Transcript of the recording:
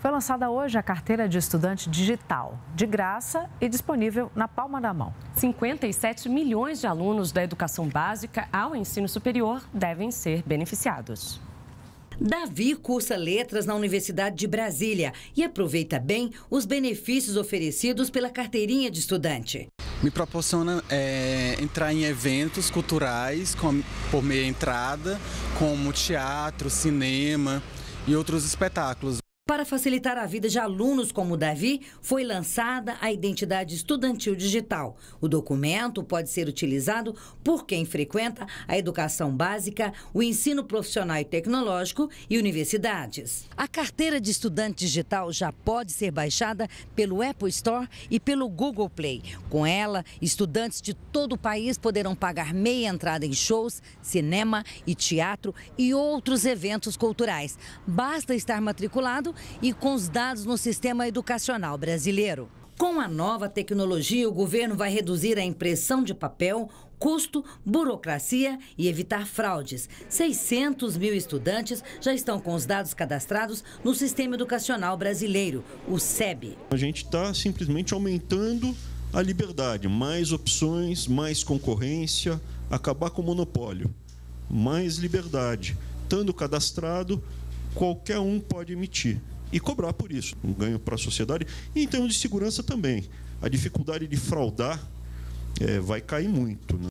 Foi lançada hoje a carteira de estudante digital, de graça e disponível na palma da mão. 57 milhões de alunos da educação básica ao ensino superior devem ser beneficiados. Davi cursa letras na Universidade de Brasília e aproveita bem os benefícios oferecidos pela carteirinha de estudante. Me proporciona é, entrar em eventos culturais com, por meia entrada, como teatro, cinema e outros espetáculos. Para facilitar a vida de alunos como o Davi, foi lançada a Identidade Estudantil Digital. O documento pode ser utilizado por quem frequenta a educação básica, o ensino profissional e tecnológico e universidades. A carteira de estudante digital já pode ser baixada pelo Apple Store e pelo Google Play. Com ela, estudantes de todo o país poderão pagar meia entrada em shows, cinema e teatro e outros eventos culturais. Basta estar matriculado e com os dados no sistema educacional brasileiro. Com a nova tecnologia, o governo vai reduzir a impressão de papel, custo, burocracia e evitar fraudes. 600 mil estudantes já estão com os dados cadastrados no Sistema Educacional Brasileiro, o SEB. A gente está simplesmente aumentando a liberdade, mais opções, mais concorrência, acabar com o monopólio, mais liberdade. Estando cadastrado, qualquer um pode emitir e cobrar por isso, um ganho para a sociedade e em termos de segurança também. A dificuldade de fraudar é, vai cair muito. Né?